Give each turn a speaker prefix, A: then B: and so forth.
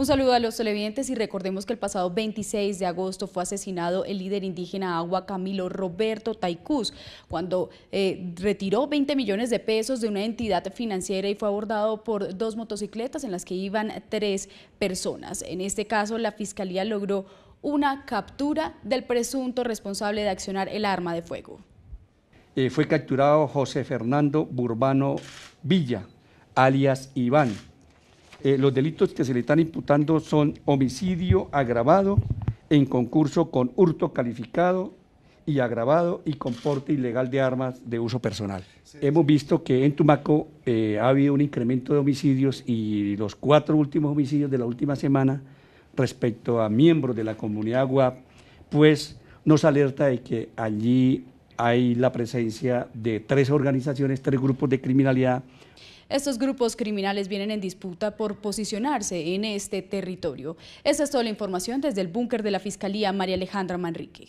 A: Un saludo a los televidentes y recordemos que el pasado 26 de agosto fue asesinado el líder indígena agua Camilo Roberto Taicús cuando eh, retiró 20 millones de pesos de una entidad financiera y fue abordado por dos motocicletas en las que iban tres personas. En este caso la fiscalía logró una captura del presunto responsable de accionar el arma de fuego.
B: Eh, fue capturado José Fernando Burbano Villa, alias Iván, eh, los delitos que se le están imputando son homicidio agravado en concurso con hurto calificado y agravado y comporte ilegal de armas de uso personal. Hemos visto que en Tumaco eh, ha habido un incremento de homicidios y los cuatro últimos homicidios de la última semana respecto a miembros de la comunidad UAP, pues nos alerta de que allí hay la presencia de tres organizaciones, tres grupos de criminalidad.
A: Estos grupos criminales vienen en disputa por posicionarse en este territorio. Esa es toda la información desde el búnker de la Fiscalía María Alejandra Manrique.